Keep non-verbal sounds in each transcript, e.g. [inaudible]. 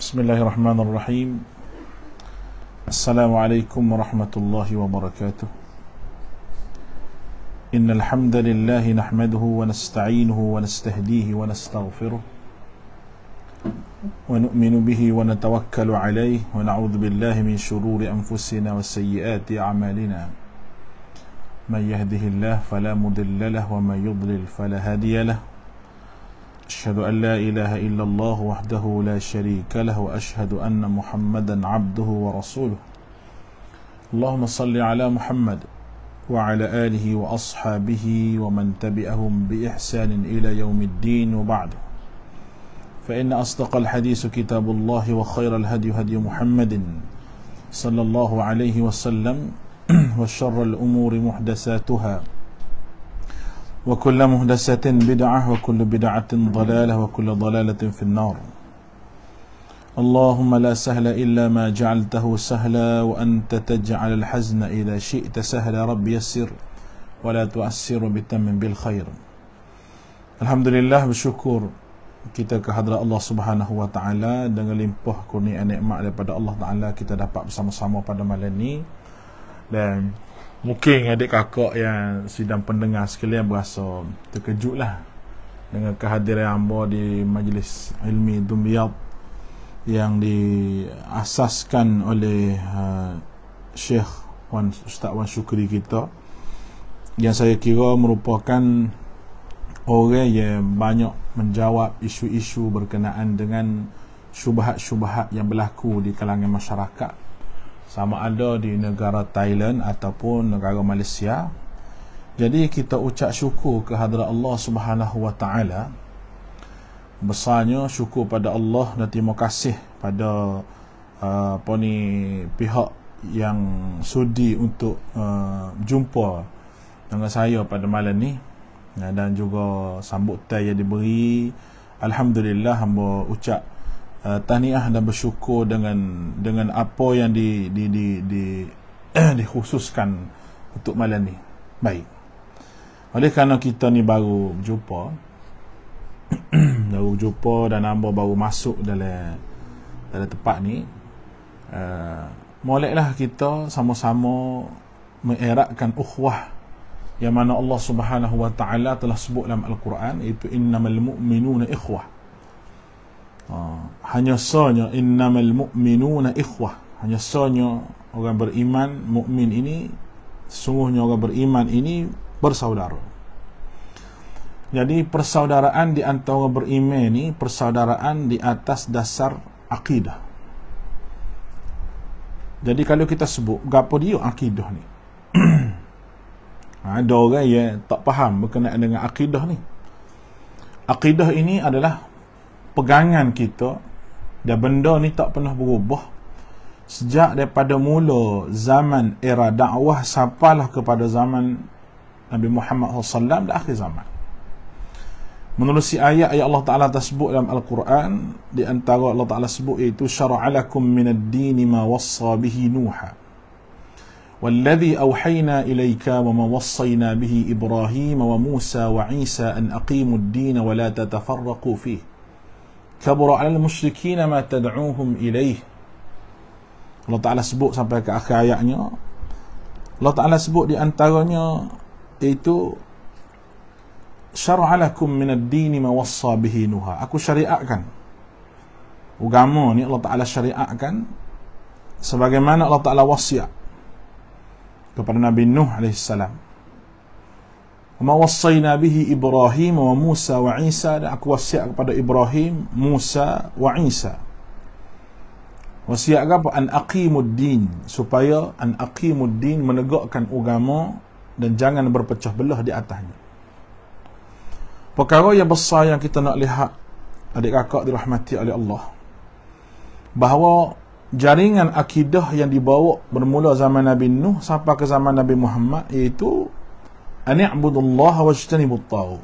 بسم الله الرحمن الرحيم السلام عليكم ورحمة الله وبركاته إن الحمد لله نحمده ونستعينه ونستهديه ونستغفره ونؤمن به ونتوكل عليه ونعوذ بالله من شرور أنفسنا وسيئات أعمالنا من يهده الله فلا مضل له ومن يضلل فلا هادي له أشهد أن لا إله إلا الله وحده لا شريك له وأشهد أن محمدا عبده ورسوله اللهم صل على محمد وعلى آله وأصحابه ومن تبعهم بإحسان إلى يوم الدين وبعد فإن أصدق الحديث كتاب الله وخير الهدي هدي محمد صلى الله عليه وسلم [clears throat] وشر الأمور محدثاتها وكل مهدسة بدعة وكل بدعة ضلالة وكل ضلالة في النار اللهم لا سهل إلا ما جعلته سهلا وأنت تجعل الحزن إذا شئت سهلا رب يسر ولا تؤسر بتم بالخير الحمد لله بشكر kita ke hadrat Allah Subhanahu Wa Taala dengan limpah kurnia nikmat daripada Allah Taala kita dapat bersama-sama pada malam ini dan Mungkin adik kakak yang sidang pendengar sekalian berasa terkejutlah dengan kehadiran hamba di majlis ilmi Dumiyab yang diasaskan oleh uh, Syekh Wan Ustaz Wan Syukri kita yang saya kira merupakan orang yang banyak menjawab isu-isu berkenaan dengan syubhat-syubhat yang berlaku di kalangan masyarakat sama ada di negara Thailand ataupun negara Malaysia. Jadi kita ucap syukur kehadrat Allah Subhanahu Wa Taala. Besarnya syukur pada Allah dan terima kasih pada uh, apa ni pihak yang sudi untuk uh, jumpa dengan saya pada malam ni dan juga sambutan yang diberi alhamdulillah hamba ucap uh, tahniah dan bersyukur dengan dengan apa yang di di di di [clears throat] dikhususkan untuk malam ni. Baik. Oleh kerana kita ni baru berjumpa [clears throat] baru jumpa dan hamba baru masuk dalam dalam tempat ni uh, Molehlah kita sama-sama mengeratkan ukhwah yang mana Allah Subhanahu wa taala telah sebut dalam al-Quran iaitu innamal mu'minuna ikhwah. Ah, hanya sahnya innamal mu'minuna ikhwah hanya sahnya orang beriman mukmin ini sungguhnya orang beriman ini bersaudara jadi persaudaraan di antara orang beriman ini persaudaraan di atas dasar akidah jadi kalau kita sebut gapo dia akidah ni [clears throat] ada orang yang tak faham berkenaan dengan akidah ni akidah ini adalah pegangan kita dan benda ni tak pernah berubah sejak daripada mula zaman era dakwah sampailah kepada zaman Nabi Muhammad SAW dan akhir zaman menerusi ayat ayat Allah Ta'ala tersebut dalam Al-Quran di antara Allah Ta'ala sebut iaitu syara'alakum min minad din ma wassa bihi wa ma أوحينا bihi ibrahim wa musa wa isa an أن أقيموا الدين ولا تتفرقوا فيه kabur alal musyrikin ma tad'uuhum ilaih Allah Taala sebut sampai ke akhir ayatnya Allah Taala sebut di antaranya iaitu syar'a lakum min ad-din ma wassa bihi nuha aku syariatkan agama ni Allah Taala syariatkan sebagaimana Allah Taala wasiat kepada Nabi Nuh alaihi salam mawassayna bihi Ibrahim wa Musa wa Isa dan aku wasiat kepada Ibrahim, Musa wa Isa. Wasiat apa? An aqimud din supaya an aqimud din menegakkan agama dan jangan berpecah belah di atasnya. Perkara yang besar yang kita nak lihat adik kakak dirahmati oleh Allah bahawa jaringan akidah yang dibawa bermula zaman Nabi Nuh sampai ke zaman Nabi Muhammad iaitu ani'budullaha wajtanibut taghut.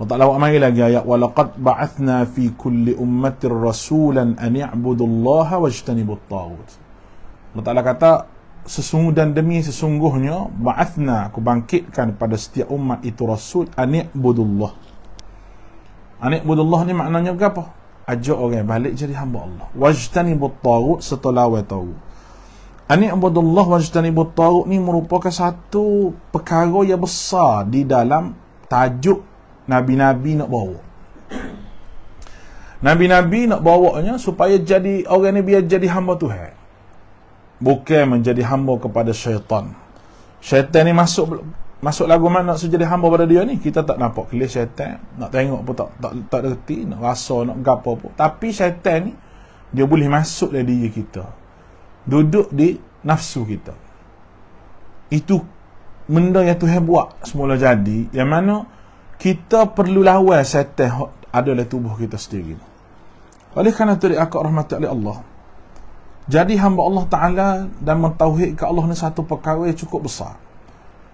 Allah Taala buat mai lagi ayat wa laqad ba'athna fi kulli ummatin rasulan an i'budullaha wajtanibut taghut. Allah Taala kata sesungguh dan demi sesungguhnya ba'athna aku bangkitkan pada setiap umat itu rasul an i'budullah. An i'budullah ni maknanya apa? Ajak orang balik jadi hamba Allah. Wajtanibut taghut setelah wa taghut. Ani'budullah wa jtanibut taruk ni merupakan satu perkara yang besar di dalam tajuk Nabi-Nabi nak bawa. Nabi-Nabi nak bawanya supaya jadi orang ni biar jadi hamba Tuhan. Bukan menjadi hamba kepada syaitan. Syaitan ni masuk masuk lagu mana nak jadi hamba pada dia ni? Kita tak nampak kelihatan syaitan. Nak tengok pun tak, tak, tak, tak reti, nak rasa, nak gapa pun. Tapi syaitan ni, dia boleh masuk dalam diri kita duduk di nafsu kita itu benda yang Tuhan buat semula jadi yang mana kita perlu lawan setan adalah tubuh kita sendiri oleh kerana itu aku rahmat Allah jadi hamba Allah Ta'ala dan mentauhid ke Allah ni satu perkara yang cukup besar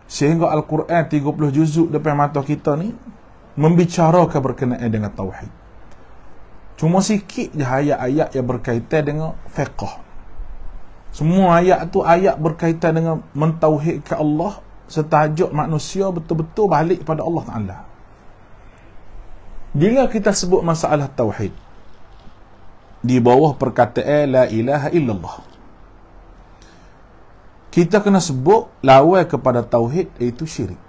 sehingga Al-Quran 30 juzuk depan mata kita ni membicarakan berkenaan dengan tauhid cuma sikit je ayat-ayat yang berkaitan dengan fiqah semua ayat tu ayat berkaitan dengan mentauhidkan Allah setajuk manusia betul-betul balik pada Allah Taala. Bila kita sebut masalah tauhid di bawah perkataan la ilaha illallah. Kita kena sebut lawan kepada tauhid iaitu syirik.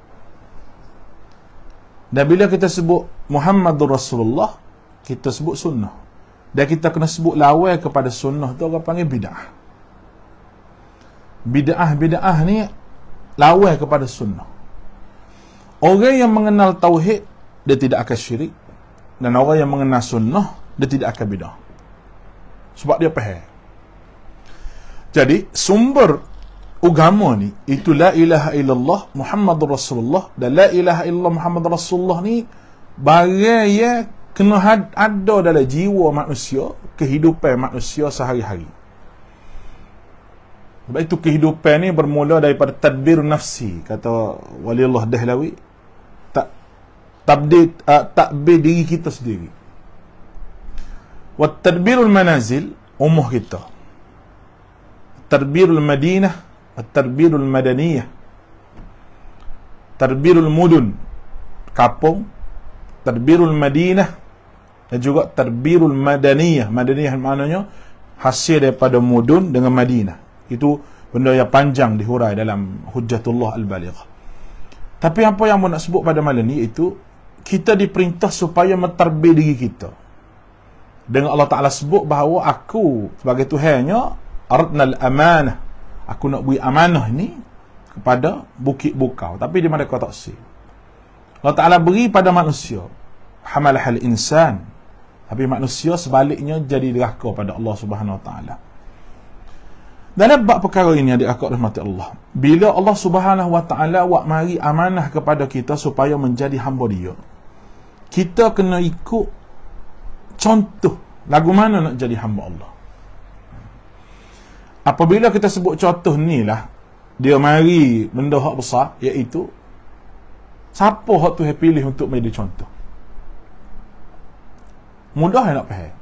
Dan bila kita sebut Muhammadur Rasulullah, kita sebut sunnah. Dan kita kena sebut lawan kepada sunnah tu orang panggil bid'ah. Ah bid'ah-bid'ah ni lawan kepada sunnah. Orang yang mengenal tauhid dia tidak akan syirik dan orang yang mengenal sunnah dia tidak akan bidah. Sebab dia faham. Jadi sumber agama ni itu la ilaha illallah Muhammadur Rasulullah dan la ilaha illallah Muhammadur Rasulullah ni barang kena ada dalam jiwa manusia, kehidupan manusia sehari-hari. Sebab itu kehidupan ni bermula daripada tadbir nafsi kata wali Allah Dahlawi tak tabdi uh, takbir diri kita sendiri. Wa tadbirul manazil umuh kita. Tadbirul madinah wa tadbirul madaniyah. Tadbirul mudun Kapung. tadbirul madinah dan juga tadbirul madaniyah. Madaniyah maknanya hasil daripada mudun dengan madinah. Itu benda yang panjang dihurai dalam Hujjatullah Al-Baligh. Tapi apa yang mau nak sebut pada malam ni itu kita diperintah supaya menterbih diri kita. Dengan Allah Ta'ala sebut bahawa aku sebagai Tuhannya Aradnal amanah Aku nak beri amanah ni Kepada bukit bukau Tapi dia mereka tak si Allah Ta'ala beri pada manusia Hamal hal insan Tapi manusia sebaliknya jadi raka pada Allah Subhanahu Wa Ta'ala dalam bab perkara ini adik akak rahmati Allah. Bila Allah Subhanahu Wa Taala buat mari amanah kepada kita supaya menjadi hamba dia. Kita kena ikut contoh lagu mana nak jadi hamba Allah. Apabila kita sebut contoh ni lah dia mari benda hak besar iaitu siapa hak tu pilih untuk menjadi contoh. Mudah nak faham.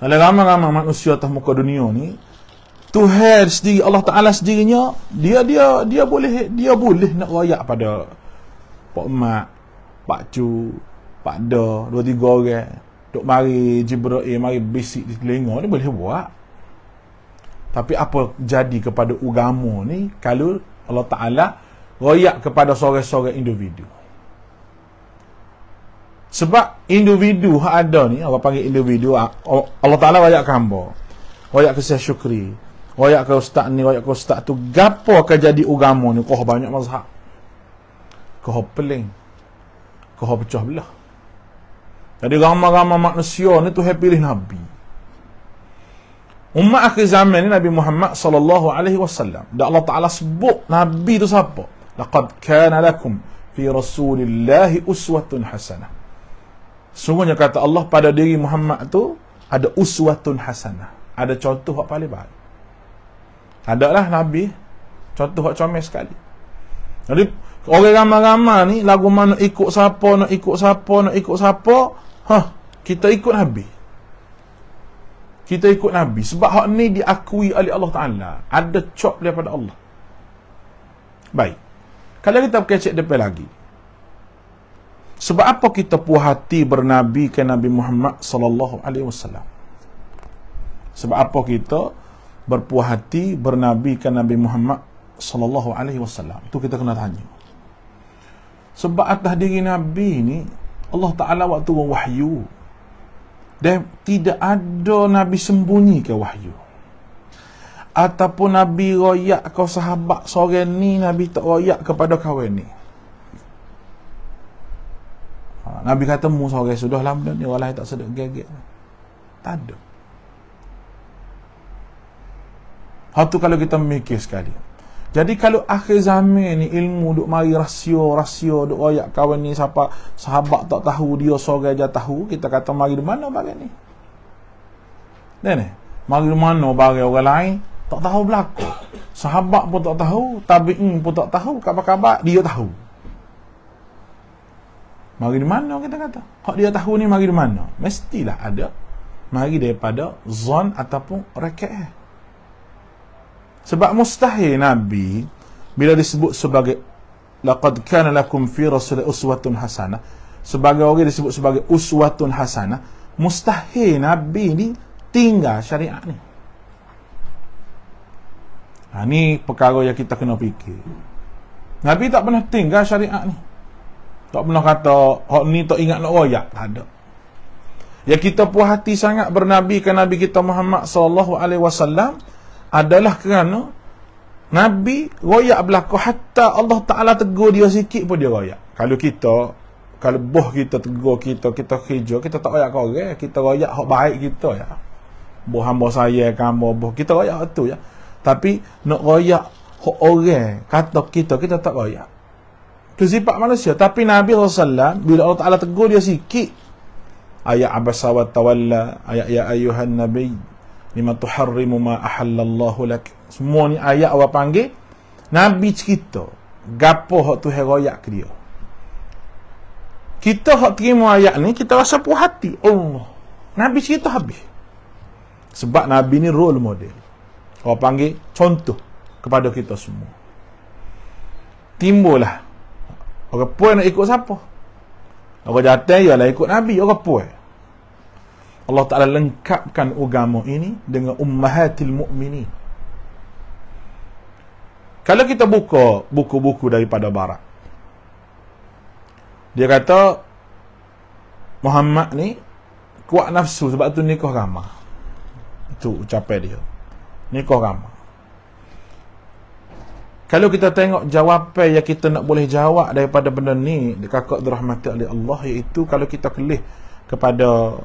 Kalau ramai-ramai manusia atas muka dunia ni, Tuhan sendiri Allah Taala sendirinya dia dia dia boleh dia boleh nak royak pada pak mak, pak cu, pak da, dua tiga orang. Dok mari Jibril eh, mari bisik di telinga ni boleh buat. Tapi apa jadi kepada ugamu ni kalau Allah Taala royak kepada seorang-seorang individu? Sebab individu hak ada ni, Allah panggil individu, Allah Ta'ala wajak kambo, hamba. Wajak syukri. Royak ke ustaz ni, royak ke ustaz tu. Gapo akan jadi agama ni? Kau banyak mazhab. Kau peling. Kau pecah belah. Jadi ramah ramah manusia ni tu pilih Nabi. Umat akhir zaman ni Nabi Muhammad sallallahu alaihi wasallam. Dan Allah Taala sebut Nabi tu siapa? Laqad kana lakum fi Rasulillah uswatun hasanah. Sungguhnya kata Allah pada diri Muhammad tu ada uswatun hasanah. Ada contoh yang paling baik. Tak ada lah Nabi Contoh hak comel sekali Jadi Orang ramai-ramai ni Lagu mana ikut siapa Nak ikut siapa Nak ikut siapa Hah Kita ikut Nabi Kita ikut Nabi Sebab hak ni diakui oleh Allah Ta'ala Ada cop daripada Allah Baik Kalau kita kecek depan lagi Sebab apa kita puas hati bernabi ke Nabi Muhammad sallallahu alaihi wasallam? Sebab apa kita berpuas hati bernabikan Nabi Muhammad sallallahu alaihi wasallam. Itu kita kena tanya. Sebab atas diri Nabi ni Allah Taala waktu wahyu dan tidak ada Nabi sembunyi ke wahyu. Ataupun Nabi royak kau sahabat sore ni Nabi tak royak kepada kau ni. Ha, Nabi kata mu sore sudahlah benda ni walai tak sedek gegek. Tak ada. Hal tu kalau kita memikir sekali. Jadi kalau akhir zaman ni ilmu duk mari rahsia-rahsia duk royak kawan ni siapa sahabat tak tahu dia sorang aja tahu kita kata mari di mana barang ni. Dan ni mari di mana barang orang lain tak tahu berlaku. Sahabat pun tak tahu, tabi'in pun tak tahu, khabar-khabar dia tahu. Mari di mana kita kata? Hak dia tahu ni mari di mana? Mestilah ada mari daripada zon ataupun rakyat. Sebab mustahil Nabi bila disebut sebagai laqad kana lakum fi rasul uswatun hasanah sebagai orang disebut sebagai uswatun hasanah mustahil Nabi ni tinggal syariat ni. Ha, ni perkara yang kita kena fikir. Nabi tak pernah tinggal syariat ni. Tak pernah kata, hak ni tak ingat nak royak. Tak ada. Ya kita puas hati sangat bernabi kan Nabi kita Muhammad sallallahu alaihi wasallam adalah kerana Nabi royak berlaku hatta Allah Ta'ala tegur dia sikit pun dia royak. Kalau kita, kalau boh kita tegur kita, kita hijau, kita tak royak korang. Eh? Ya. Kita royak hak baik kita ya. Boh hamba saya, kamu, boh. Kita royak tu ya. Tapi nak royak hak orang, kata kita, kita tak royak. Itu sifat manusia. Tapi Nabi SAW, bila Allah Ta'ala tegur dia sikit. Ayat Abbas Sawat Tawalla, ayat Ya Ayuhan Nabi, lima tuharrimu ma ahallallahu lak semua ni ayat awak panggil nabi cerita gapo hak tu heroyak ke dia kita hak terima ayat ni kita rasa puas hati Allah nabi cerita habis sebab nabi ni role model awak panggil contoh kepada kita semua timbullah orang puan nak ikut siapa orang jatuh ialah ikut nabi orang puan Allah Ta'ala lengkapkan agama ini dengan ummahatil mu'mini. Kalau kita buka buku-buku daripada barat, dia kata, Muhammad ni, kuat nafsu sebab tu nikah ramah. Itu ucapan dia. Nikah ramah. Kalau kita tengok jawapan yang kita nak boleh jawab daripada benda ni, kakak dirahmati oleh Allah, iaitu kalau kita kelih kepada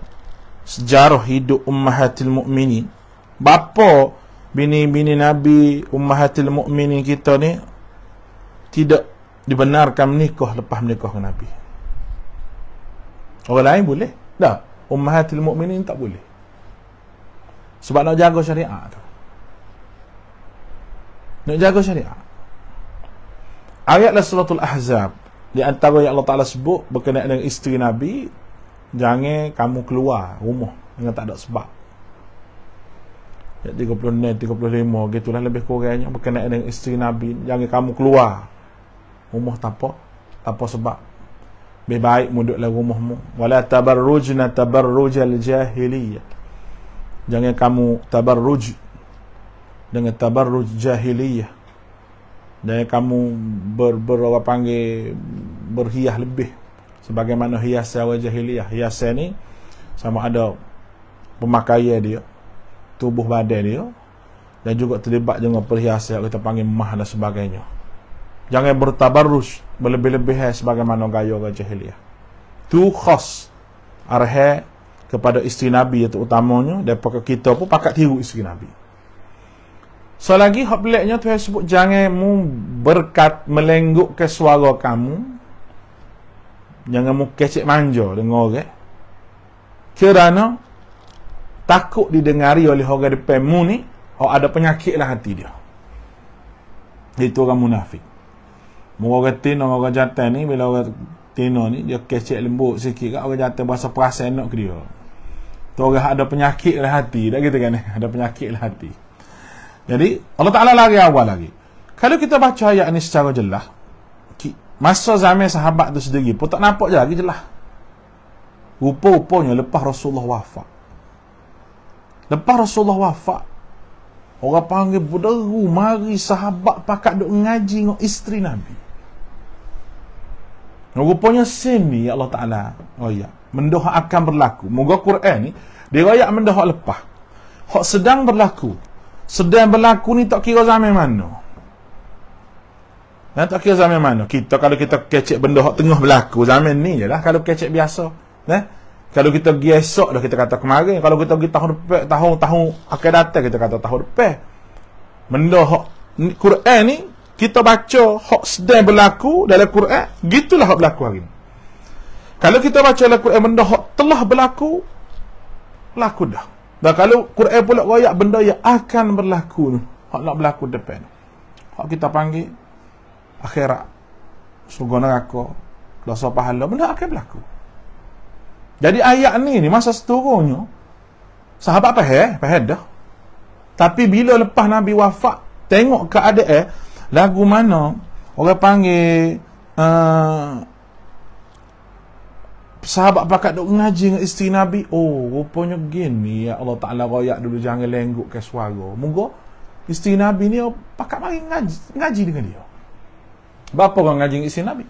sejarah hidup ummahatil mukminin bapa bini-bini nabi ummahatil mukminin kita ni tidak dibenarkan menikah lepas menikah dengan nabi orang lain boleh dah ummahatil mukminin tak boleh sebab nak jaga syariat tu nak jaga syariat ayat la suratul ahzab di antara yang Allah Taala sebut berkenaan dengan isteri nabi jangan kamu keluar rumah dengan tak ada sebab ayat 36 35 gitulah lebih kurangnya berkenaan dengan isteri Nabi jangan kamu keluar rumah tak tanpa apa sebab lebih baik muduklah rumahmu wala tabarrujna tabarrujal jahiliyah jangan kamu tabarruj dengan tabarruj jahiliyah jangan kamu ber, ber panggil berhiah lebih sebagaimana hiasan wajah hiliah hiasan ni sama ada pemakaian dia tubuh badan dia dan juga terlibat dengan perhiasan yang kita panggil mah dan sebagainya jangan bertabarus, berlebih-lebih sebagaimana gaya wajah hiliah tu khas arha kepada isteri Nabi itu utamanya dan kita pun pakat tiru isteri Nabi selagi so, hak beliknya tu sebut jangan mu berkat melengguk ke suara kamu jangan mu kecek manja dengar orang. Eh? Kerana takut didengari oleh orang depan mu ni, orang oh, ada penyakit lah hati dia. Itu orang munafik. Mu orang tino, orang jantan ni, bila orang tino ni, dia kecek lembut sikit, kan? orang jantan bahasa perasaan nak ke dia. Itu orang ada penyakit lah hati, dah gitu kan? [laughs] Ada penyakit lah hati. Jadi, Allah Ta'ala lari awal lagi. Kalau kita baca ayat ni secara jelas, Masa zaman sahabat tu sendiri pun tak nampak je lagi je lah. Rupa-rupanya lepas Rasulullah wafat. Lepas Rasulullah wafat, orang panggil berderu, mari sahabat pakat duk ngaji dengan isteri Nabi. Rupanya sini ya Allah Ta'ala. Oh ya, mendoha akan berlaku. Moga Quran ni, dia raya mendoha lepas. Hak sedang berlaku. Sedang berlaku ni tak kira zaman mana. Nah, ha, tak kira zaman mana. Kita kalau kita kecek benda hak tengah berlaku zaman ni jelah. Kalau kecek biasa. nah. Ha? Kalau kita pergi esok dah kita kata kemarin. Kalau kita pergi tahun depan, tahun, tahun akan datang kita kata tahun depan. Benda hak Quran ni, kita baca hak sedang berlaku dalam Quran, gitulah hak berlaku hari ni. Kalau kita baca dalam Quran benda hak telah berlaku, berlaku dah. Dan kalau Quran pula royak benda yang akan berlaku ni, hak nak berlaku depan. Hak kita panggil akhirat surga neraka dosa pahala benda akan berlaku jadi ayat ni ni masa seterusnya sahabat apa he pahal dah tapi bila lepas nabi wafat tengok keadaan eh, lagu mana orang panggil uh, sahabat pakat duk ngaji dengan isteri nabi oh rupanya gini ya Allah taala royak dulu jangan lengguk ke suara moga isteri nabi ni pakat mari ngaji ngaji dengan dia Bapa orang ngaji isteri Nabi?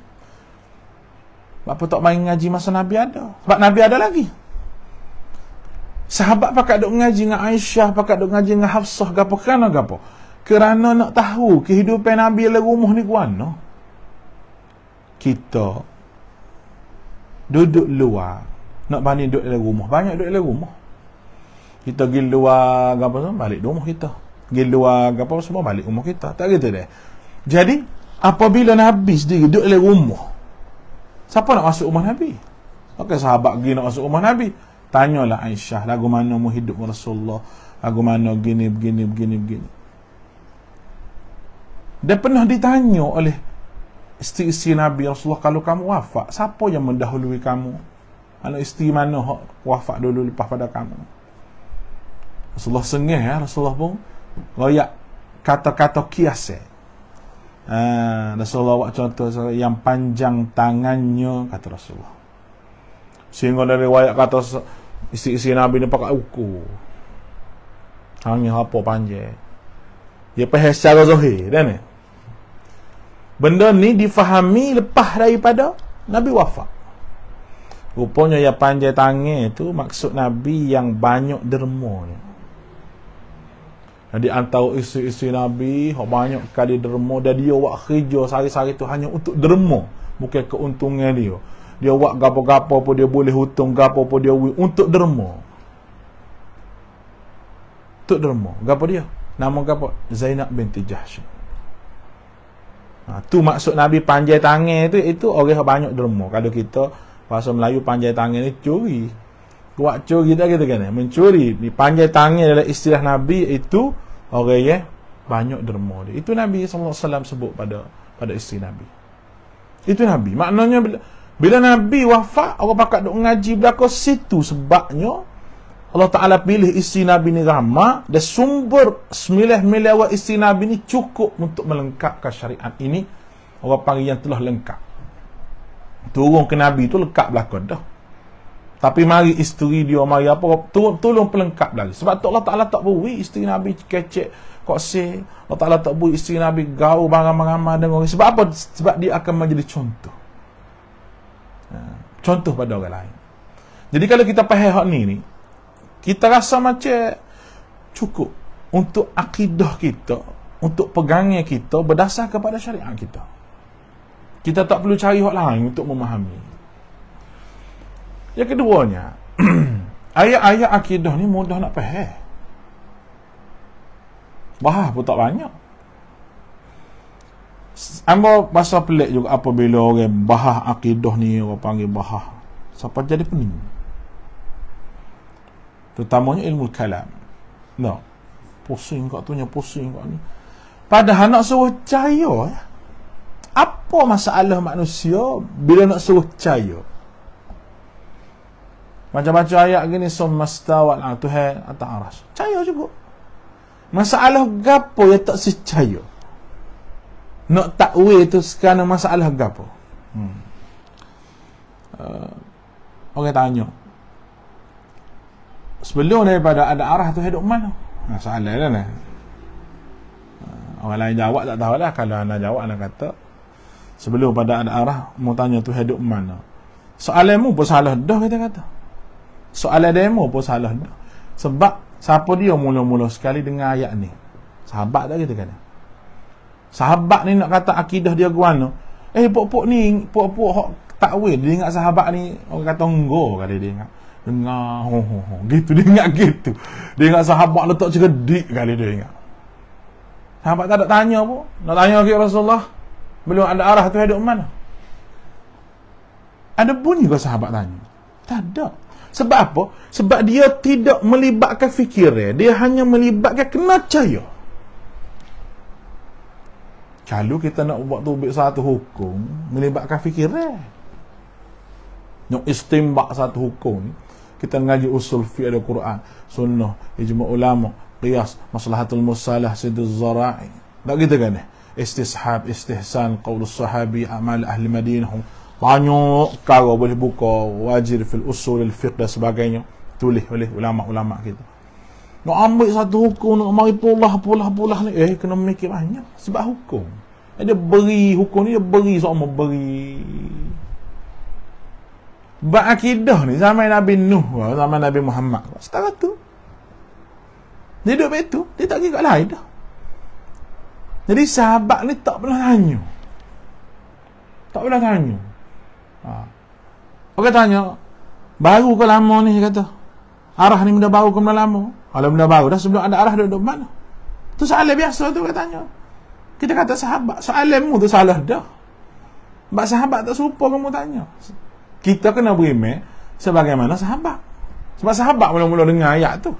Bapa tak main ngaji masa Nabi ada? Sebab Nabi ada lagi. Sahabat pakai duk ngaji dengan Aisyah, pakai duk ngaji dengan Hafsah, gapo kerana gapo? Kerana nak tahu kehidupan Nabi le rumah ni guano. Kita duduk luar, nak bani duduk dalam rumah, banyak duduk dalam rumah. Kita pergi luar, gapo semua balik rumah kita. Pergi luar, gapo semua balik rumah kita. Tak gitu deh. Jadi, Apabila Nabi sendiri duduk dalam rumah Siapa nak masuk rumah Nabi? Maka sahabat pergi nak masuk rumah Nabi Tanyalah Aisyah Lagu mana mu hidup Rasulullah Lagu mana gini, begini, begini, begini Dia pernah ditanya oleh Isteri-isteri Nabi Rasulullah Kalau kamu wafak, Siapa yang mendahului kamu? Anak isteri mana wafat dulu lepas pada kamu? Rasulullah sengih ya Rasulullah pun Royak kata-kata kiasa Ah, Rasulullah buat contoh yang panjang tangannya kata Rasulullah. Sehingga dari riwayat kata isi-isi Nabi ni pakai uku. Tangannya apa panjang. Ya pahal secara zuhir. Dan ni. Benda ni difahami lepas daripada Nabi wafat. Rupanya yang panjang tangan itu maksud Nabi yang banyak dermanya di antara isu-isu Nabi hok banyak kali dermo. dan dia buat kerja sehari-hari tu hanya untuk dermo, bukan keuntungan dia dia buat gapo-gapo pun dia boleh hutung gapo pun dia buat untuk dermo. untuk dermo, gapo dia nama gapo Zainab binti Jahsy ha, tu maksud Nabi panjai tangan itu itu orang banyak dermo. kalau kita bahasa Melayu panjai tangan ni curi kuat curi dah kita kena mencuri ni panjai tangan adalah istilah Nabi itu orang ya, banyak derma dia. Itu Nabi sallallahu alaihi wasallam sebut pada pada isteri Nabi. Itu Nabi. Maknanya bila, bila Nabi wafat, orang pakat duk ngaji belaka situ sebabnya Allah Ta'ala pilih isteri Nabi ni ramah dan sumber semilih milih isteri Nabi ni cukup untuk melengkapkan syariat ini orang panggil yang telah lengkap turun ke Nabi tu lengkap belakang dah tapi mari isteri dia, mari apa, tolong pelengkap lagi. Sebab tu Allah Ta'ala tak beri isteri Nabi kecek, kokse. Allah Ta'ala tak beri isteri Nabi gau barang-barang dengan orang. Sebab apa? Sebab dia akan menjadi contoh. Ha, contoh pada orang lain. Jadi kalau kita faham hak ni, ni, kita rasa macam cukup untuk akidah kita, untuk pegangnya kita berdasar kepada syariat kita. Kita tak perlu cari hak lain untuk memahami. Yang keduanya, [clears throat] ayat-ayat akidah ni mudah nak faham. Bahas pun tak banyak. Ambo bahasa pelik juga apabila orang bahas akidah ni orang panggil bahas. Sampai jadi pening. Terutamanya ilmu kalam. No. Pusing kat tu ni, pusing kat ni. Padahal nak suruh cahaya. Ya. Apa masalah manusia bila nak suruh cahaya? Macam baca ayat gini summa stawa ala tuhan atas arasy. Percaya juga. Masalah gapo yang tak percaya? Nak takwil tu sekarang masalah gapo? Hmm. Uh, orang tanya. Sebelum daripada ada arah tu hidup mana? Masalah ha, dah ni. Uh, orang lain jawab tak tahu lah kalau anda jawab anda kata sebelum pada ada arah mau tanya tu hidup mana? Soalanmu pun salah dah kita kata. -kata soalan demo pun salah sebab siapa dia mula-mula sekali dengan ayat ni sahabat dah kita kata sahabat ni nak kata akidah dia guano, eh pok-pok ni pok-pok hok takwil dia ingat sahabat ni orang kata tunggu kali dia ingat dengar oh, oh, oh. gitu dia ingat gitu dia ingat sahabat letak cerdik kali dia ingat sahabat tak nak tanya pun nak tanya ke Rasulullah belum ada arah tu hidup mana ada bunyi ke sahabat tanya tak ada sebab apa? Sebab dia tidak melibatkan fikirnya. Dia hanya melibatkan kena cahaya. Kalau kita nak buat tubik satu hukum, melibatkan fikirnya. Yang istimbak satu hukum ni, kita ngaji usul fi'ad Al-Quran, sunnah, ijma ulama, qiyas, maslahatul musalah, sidul zara'i. Tak kita kan ni? Istishab, istihsan, qawlus sahabi, amal ahli Madinah. Banyak kalau boleh buka wajib fil usul al fiqh sebagainya tulis oleh ulama-ulama kita no ambo satu hukum no mari pulah pulah pulah ni eh kena mikir banyak sebab hukum ada eh, beri hukum ni dia beri sama beri Ba'akidah ni zaman Nabi Nuh zaman Nabi Muhammad Setakat tu dia duduk tu dia tak pergi lain dah jadi sahabat ni tak pernah tanya tak pernah tanya Ha. Orang tanya, baru ke lama ni kata? Arah ni benda baru ke benda lama? Kalau benda baru dah sebelum ada arah dah duduk mana? Tu soalan biasa tu orang tanya. Kita kata sahabat, soalanmu tu salah dah. Sebab sahabat tak serupa kamu tanya. Kita kena berimek sebagaimana sahabat. Sebab sahabat mula-mula dengar ayat tu.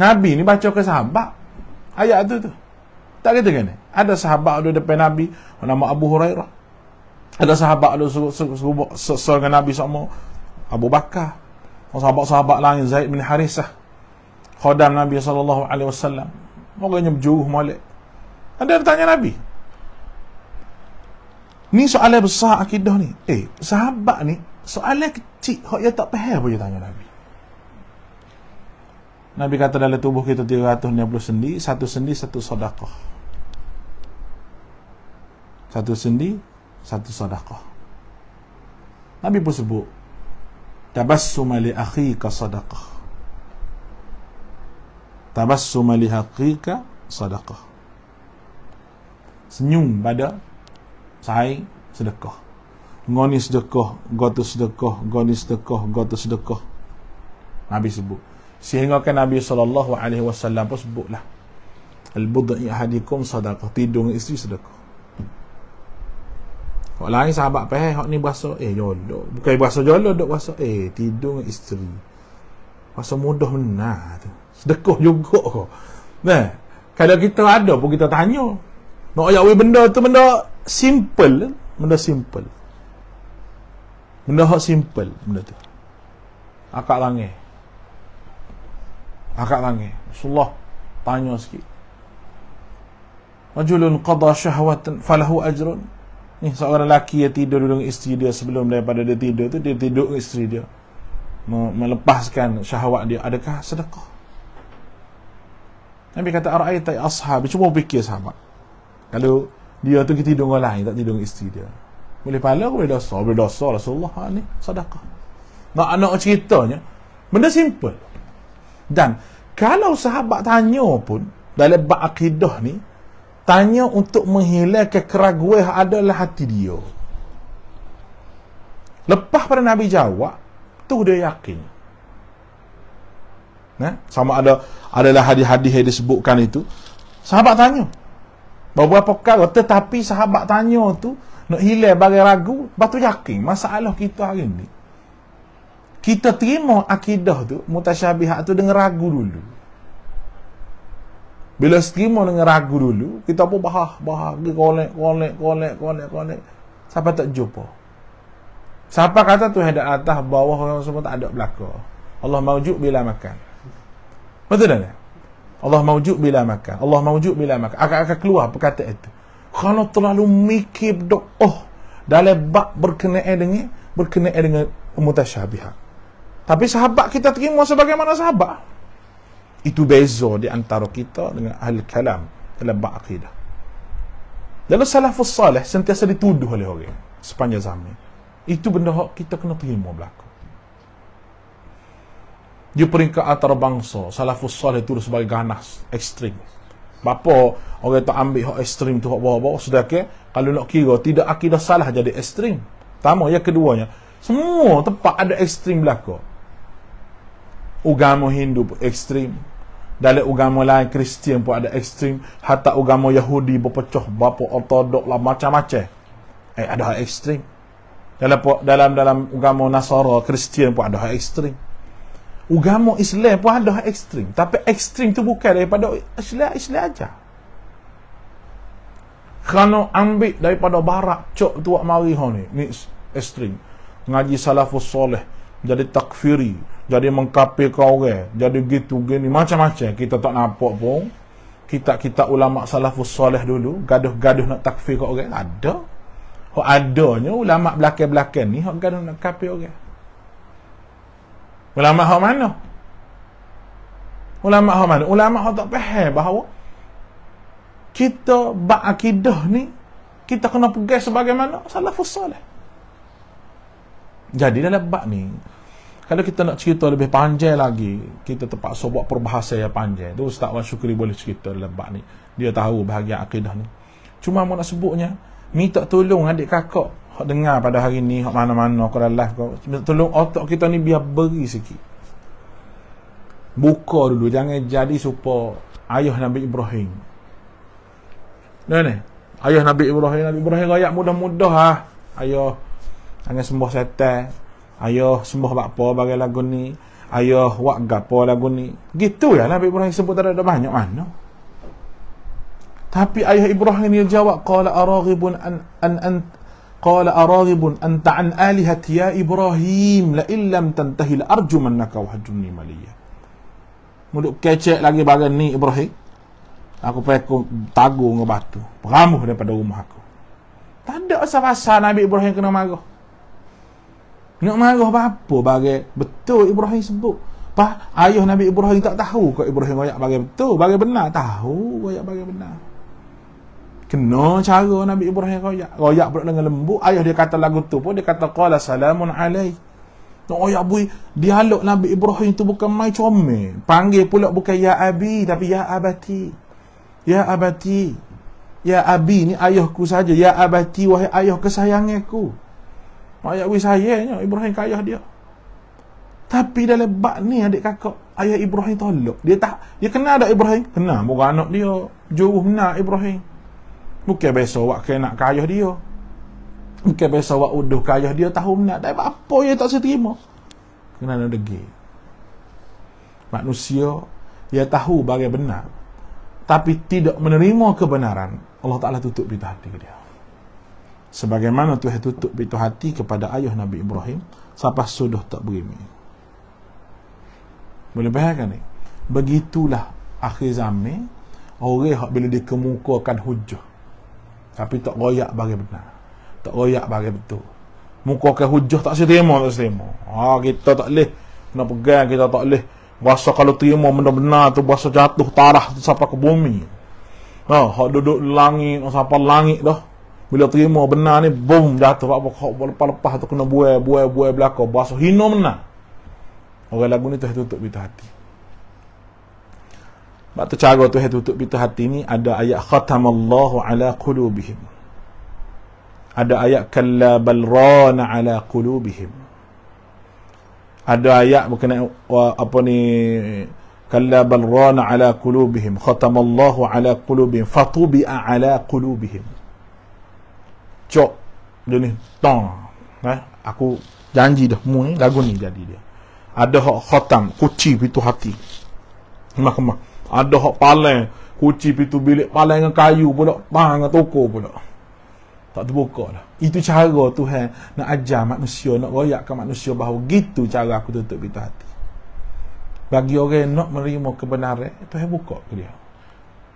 Nabi ni baca ke sahabat. Ayat tu tu. Tak kata kan? Ada sahabat ada depan Nabi. Nama Abu Hurairah ada sahabat ada serupa seru, seru, seru, seru dengan Nabi semua Abu Bakar orang sahabat-sahabat lain Zaid bin Harisah khadam Nabi sallallahu alaihi wasallam orangnya berjuruh molek ada yang tanya Nabi ni soalan besar akidah ni eh sahabat ni soalan kecil hok yang tak faham boleh tanya Nabi Nabi kata dalam tubuh kita 360 sendi, satu sendi satu sedekah. Satu sendi satu sedekah. Nabi pun sebut tabassum li ka sedekah, Tabassum li akhika sedekah. Senyum pada saya sedekah. Ngoni sedekah, gotu sedekah, goni sedekah, gotu sedekah. Nabi sebut. Sehingga kan Nabi sallallahu alaihi wasallam pun sebutlah. Al-budu'i ahadikum sadaqah, tidung isteri sedekah. Hak lain sahabat pe, hak ni berasa eh jodoh. Bukan berasa jodoh dok berasa eh tidur dengan isteri. Masa mudah benar tu. Sedekah juga ke. Nah, kalau kita ada pun kita tanya. Nak ayak we benda tu benda simple, benda simple. Benda hak simple benda tu. Akak langit. Akak langit. Rasulullah tanya sikit. majulun qada syahwatan falahu ajrun Ni seorang lelaki yang tidur dengan isteri dia sebelum daripada dia tidur tu dia tidur dengan isteri dia. Melepaskan syahwat dia adakah sedekah? Nabi kata ara'aita ashabi cuba fikir sahabat. Kalau dia tu kita tidur orang lain tak tidur dengan isteri dia. Boleh pahala boleh dosa? Boleh dosa Rasulullah ha, ni sedekah. Nak anak ceritanya benda simple. Dan kalau sahabat tanya pun dalam bab akidah ni tanya untuk menghilangkan keraguan adalah hati dia lepas pada Nabi jawab tu dia yakin nah, sama ada adalah hadis-hadis yang disebutkan itu sahabat tanya beberapa kali tetapi sahabat tanya tu nak hilang bagi ragu batu yakin masalah kita hari ni kita terima akidah tu mutasyabihat tu dengan ragu dulu bila skim orang ragu dulu, kita pun bahah, bahah, dia konek, konek, konek, konek, Siapa tak jumpa? Siapa kata tu ada atas, bawah, semua tak ada belakang. Allah maujud bila makan. Betul tak? tak? Allah maujud bila makan. Allah maujud bila makan. Akan, akan keluar perkata itu. Kalau terlalu mikir doa oh, dalam bak berkenaan dengan berkenaan dengan mutasyabihah. Tapi sahabat kita terima sebagaimana sahabat. Itu beza di antara kita dengan ahli kalam dalam bab akidah. Dalam salafus salih sentiasa dituduh oleh orang sepanjang zaman. Itu benda hak kita kena terima berlaku. Di peringkat antara bangsa, salafus salih itu sebagai ganas, ekstrim. Bapa orang tak ambil hak ekstrim tu hak bawa-bawa sudah ke? Kalau nak kira tidak akidah salah jadi ekstrim. Pertama, ya keduanya, semua tempat ada ekstrim berlaku. Ugamo Hindu pun ekstrim, dalam agama lain Kristian pun ada ekstrem, hatta agama Yahudi berpecah bapa ortodok lah macam-macam eh ada hal ekstrem. dalam dalam dalam agama Nasara Kristian pun ada hal ekstrem. agama Islam pun ada hal ekstrem. tapi ekstrem tu bukan daripada Islam Islam aja Kano ambil daripada Barak cok tuak mari ni ni ekstrem, ngaji salafus soleh jadi takfiri jadi mengkapir kau orang jadi gitu gini macam-macam kita tak nampak pun kita kita ulama salafus soleh dulu gaduh-gaduh nak takfir kau orang okay? ada hok adanya ulama belakang-belakang ni ho gaduh nak kapir orang okay? ulama hok mana ulama hok mana ulama ho tak faham bahawa kita ba akidah ni kita kena pegang sebagaimana salafus soleh jadi dalam bab ni kalau kita nak cerita lebih panjang lagi, kita terpaksa buat perbahasa yang panjang. Itu Ustaz Wan Syukri boleh cerita dalam bab ni. Dia tahu bahagian akidah ni. Cuma mau nak sebutnya, minta tolong adik kakak hak dengar pada hari ni, hak mana-mana, kau dalam kau. Minta tolong otak kita ni biar beri sikit. Buka dulu, jangan jadi supa ayah Nabi Ibrahim. Dan ni, ayah Nabi Ibrahim, Nabi Ibrahim rakyat mudah-mudah Ah, Ayah, hanya sembuh setan. Ayuh sembuh apa bagai lagu ni. Ayuh wak gapo lagu ni. Gitu ya Nabi Ibrahim sebut tak ada banyak mana. Tapi ayah Ibrahim dia jawab qala araghibun an an an qala araghibun anta an alihati ya Ibrahim la in lam tantahi la arjumannaka wa Muduk kecek lagi bagai ni Ibrahim. Aku pergi aku tagu dengan batu. Beramuh daripada rumah aku. Tak ada asal-asal Nabi Ibrahim kena marah. Nak marah apa-apa bagai betul Ibrahim sebut. Pa, ayah Nabi Ibrahim tak tahu kok Ibrahim royak bagai betul, bagai benar tahu royak bagai benar. Kena cara Nabi Ibrahim royak. Royak pula dengan lembut. Ayah dia kata lagu tu pun dia kata qala salamun alai. Nak royak bui dialog Nabi Ibrahim tu bukan mai comel. Panggil pula bukan ya abi tapi ya abati. Ya abati. Ya abi ni ayahku saja. Ya abati wahai ayah kesayanganku. Ayah wis ayahnya Ibrahim kaya dia. Tapi dalam bab ni adik kakak ayah Ibrahim tolak. Dia tak dia kenal ada Ibrahim? Kenal bukan anak dia. Jauh nak Ibrahim? Bukan biasa awak kena kaya dia. Bukan biasa awak uduh kaya dia tahu nak. Tak apa yang tak terima. Kena ada Manusia dia tahu bagai benar. Tapi tidak menerima kebenaran. Allah Ta'ala tutup pintu hati dia sebagaimana Tuhan tutup pintu hati kepada ayah Nabi Ibrahim siapa sudah tak berimi boleh bayangkan ni begitulah akhir zaman orang yang bila dikemukakan hujah tapi tak royak bagi benar tak royak bagi betul mukakan hujah tak terima tak terima ha, kita tak boleh kena pegang kita tak boleh bahasa kalau terima benar-benar tu bahasa jatuh tarah tu sampai ke bumi ha, duduk langit sampai langit dah bila terima benar ni boom jatuh apa apa lepas lepas tu kena buai buai buai belaka basuh hina mena orang lagu ni tu tutup pintu hati sebab tu cara tu tutup pintu hati ni ada ayat khatamallahu ala qulubihim ada ayat kalla bal rana ala qulubihim ada ayat berkenaan apa ni kalla bal rana ala qulubihim khatamallahu ala qulubihim fatubi'a ala qulubihim cok dia ni tong eh aku janji dah mu ni lagu ni jadi dia ada hak khatam kuci pintu hati mak mak ada hak paling kuci pintu bilik paling dengan kayu pula bang dengan toko pula tak terbuka lah. itu cara Tuhan nak ajar manusia nak royakkan manusia bahawa gitu cara aku tutup pintu hati bagi orang nak menerima kebenaran Tuhan buka ke dia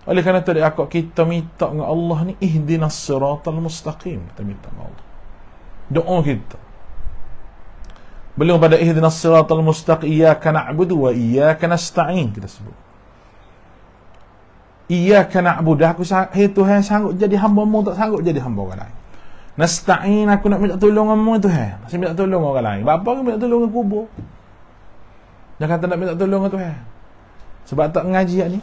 oleh kerana tadi aku kita minta dengan Allah ni ihdinas siratal mustaqim. Kita minta dengan Allah. Doa kita. Belum pada ihdinas siratal mustaqim iyyaka na'budu wa iyyaka nasta'in kita sebut. Iyyaka na'budu aku hai Tuhan sanggup jadi hamba mu tak sanggup jadi hamba orang lain. Nasta'in aku nak minta tolong kamu tu hai. Masih minta tolong orang lain. Bapa aku minta tolong kubur. Jangan kata nak minta tolong tu hai. Sebab tak ngaji ni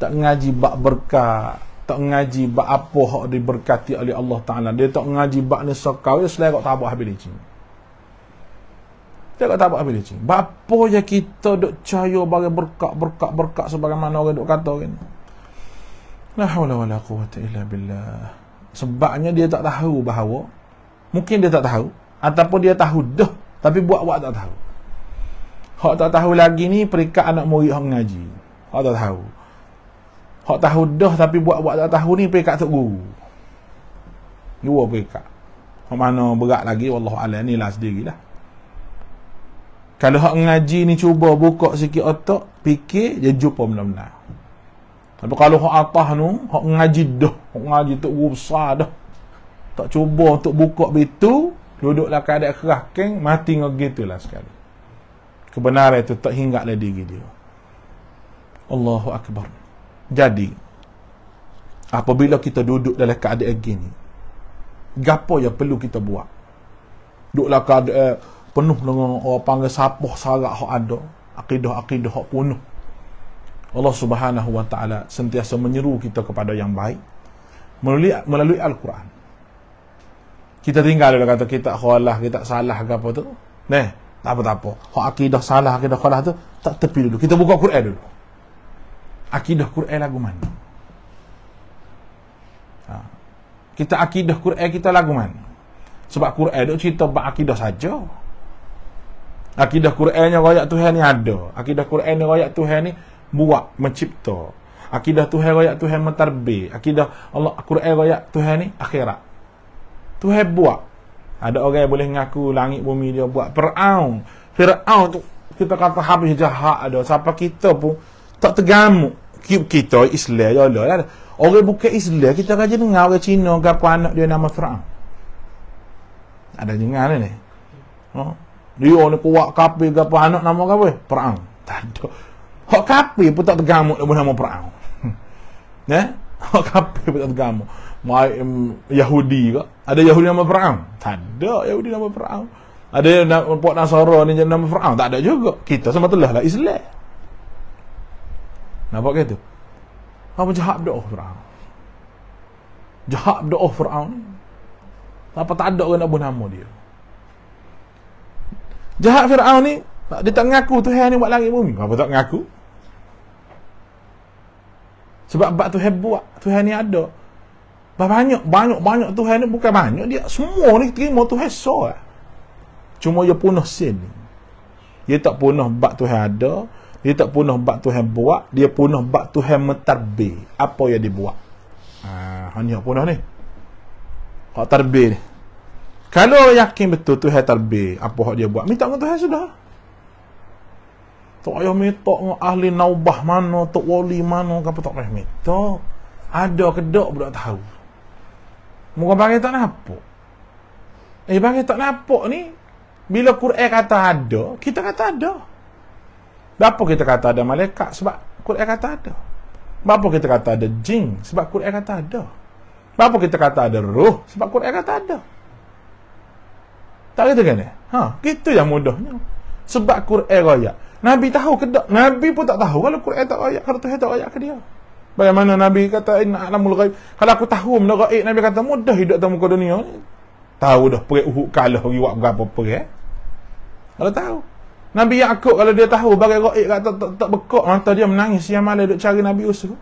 tak ngaji bak berkat tak ngaji bak apa hak diberkati oleh Allah Taala dia tak ngaji bab ni sekau dia selera tak buat habis ni tak tak buat habis ni apa je kita duk cahaya bagi berkat berkat berkat sebagaimana orang duk kata kan la haula wala quwata illa billah sebabnya dia tak tahu bahawa mungkin dia tak tahu ataupun dia tahu dah tapi buat-buat tak tahu hak tak tahu lagi ni perikat anak murid hang ngaji hak tak tahu Hak tahu dah tapi buat-buat tak tahu ni pergi kat tok guru. Dua pergi kat. Hak mana berat lagi wallahu alam ni lah sendirilah. Kalau hak ngaji ni cuba buka sikit otak, fikir dia jumpa benar-benar. Tapi kalau hak atas ni, hak ngaji dah, hak ngaji tok guru besar dah. Tak cuba untuk buka betul, duduklah keadaan kerah keng, mati dengan lah sekali. Kebenaran itu tak hingga lagi dia. Allahu Akbar. Jadi apabila kita duduk dalam keadaan gini, gapo yang perlu kita buat? Duduklah keadaan eh, penuh dengan orang panggil sapuh sarak hak ada, akidah-akidah hak penuh. Allah Subhanahu wa taala sentiasa menyeru kita kepada yang baik melalui melalui al-Quran. Kita tinggal dia kata kita khalah, kita salah ke apa tu? Neh, tak apa-apa. Hak akidah salah, akidah khalah tu tak tepi dulu. Kita buka Quran dulu akidah Quran lagu mana? Ha. Kita akidah Quran kita lagu mana? Sebab Quran dok cerita bab akidah saja. Akidah Qurannya royak Tuhan ni ada. Akidah Quran ni royak Tuhan ni buat mencipta. Akidah Tuhan royak Tuhan mentarbi. Akidah Allah Quran royak Tuhan ni akhirat. Tuhan buat. Ada orang yang boleh mengaku langit bumi dia buat. Fir'aun. Fir'aun tu kita kata habis jahat ada. Siapa kita pun tak tergamuk kita Islam ya Allah lah. Orang bukan Islam kita kerja dengar orang Cina gapo anak dia nama Fir'aun. Ada dengar ni. Ha. Dia orang kuat kapi gapo anak nama apa? Fir'aun. Tak ada. Hak kapi pun tak tergamuk nama nama Fir'aun. [laughs] Ya? Hak kapi pun tak tergamuk. Mai um, Yahudi ke? Ada Yahudi nama Fir'aun? Tak ada Yahudi nama Fir'aun. Ada nak puak Nasara ni nama Fir'aun? Tak ada juga. Kita sama telah lah Islam. Nampak tu, Apa jahat doa Fir'aun? Jahat doa Fir'aun ni. Apa tak ada orang nak bernama dia? Jahat Fir'aun ni, dia tak mengaku Tuhan ni buat langit bumi. Apa tak ngaku? Sebab bab Tuhan buat, Tuhan ni ada. Bah banyak, banyak, banyak Tuhan ni bukan banyak dia. Semua ni terima Tuhan so lah. Cuma dia punah sin ni. Dia tak punah bab Tuhan ada dia tak punah bak yang buat, dia punah bak yang mentarbi. Apa yang dia buat? Ah, ha, ni apa ni? Hak tarbi ni. Kalau yakin betul yang tarbi, apa yang dia buat? Minta dengan Tuhan sudah. Tok ayah minta dengan ahli naubah mana, tok wali mana, kenapa tak payah minta? Ada kedok budak tahu. Muka panggil tak nampak. Eh, panggil tak nampak ni, bila Quran kata ada, kita kata ada. Bapa kita kata ada malaikat sebab Quran kata ada. Bapa kita kata ada jin sebab Quran kata ada. Bapa kita kata ada roh sebab Quran kata ada. Tak gitu kan? Ha, gitu yang mudahnya. Sebab Quran raya. Nabi tahu ke tak? Nabi pun tak tahu kalau Quran tak raya, kalau Tuhan tak raya ke dia. Bagaimana Nabi kata inna alamul ghaib? Kalau aku tahu benda ghaib, Nabi kata mudah hidup dalam muka dunia ni. Tahu dah perit Uhud kalah pergi buat berapa perit. Eh? Kalau tahu. Nabi Yaakob kalau dia tahu bagai ra'id kat tak, tak, tak bekok mata dia menangis siang malam duk cari Nabi Yusuf.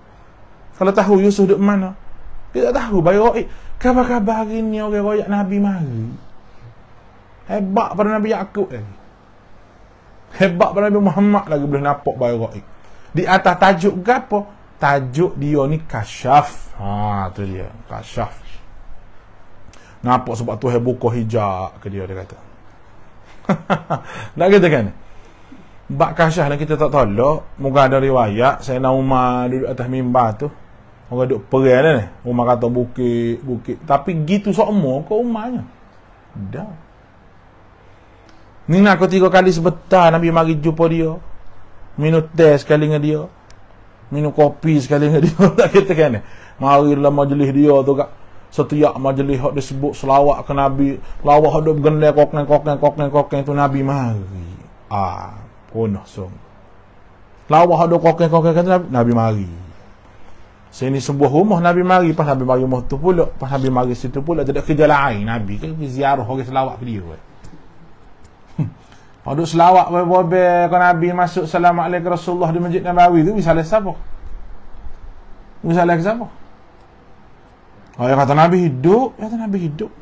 Kalau tahu Yusuf duk mana? Dia tak tahu bagai ra'id. Khabar-khabar hari ni orang royak Nabi mari. Hebat pada Nabi Yaakob lagi. Eh. Hebat pada Nabi Muhammad lagi boleh nampak bagai ra'id. Di atas tajuk gapo, Tajuk dia ni kasyaf. Ha tu dia, kasyaf. Nampak sebab tu hebat buka hijab ke dia dia kata. [laughs] Nak kata kan Bak kasyah lah kita tak tolak Moga ada riwayat Saya nak Umar duduk atas mimbar tu Moga duduk perih lah ni Umar kata bukit, bukit Tapi gitu semua ke Umarnya Dah Ni nak kau tiga kali sebentar Nabi mari jumpa dia Minum teh sekali dengan dia Minum kopi sekali dengan dia Tak [laughs] kata kan ni Mari dalam majlis dia tu kak setiap majlis hok disebut selawat ke nabi lawak hok gende kok ngeng kok ngeng kok ngeng kok tu nabi mari ah punah song lawak hok kok ngeng kok ngeng nabi, nabi mari sini sebuah rumah nabi mari pas nabi mari rumah tu pula pas nabi mari situ pula tidak kerja lain nabi kan pergi ziarah hok selawat ke dia Aduh selawat bebe kau nabi masuk salam alaikum rasulullah di masjid nabawi tu misalnya siapa? Misalnya siapa? Kalau dia kata Nabi hidup, dia kata Nabi hidup.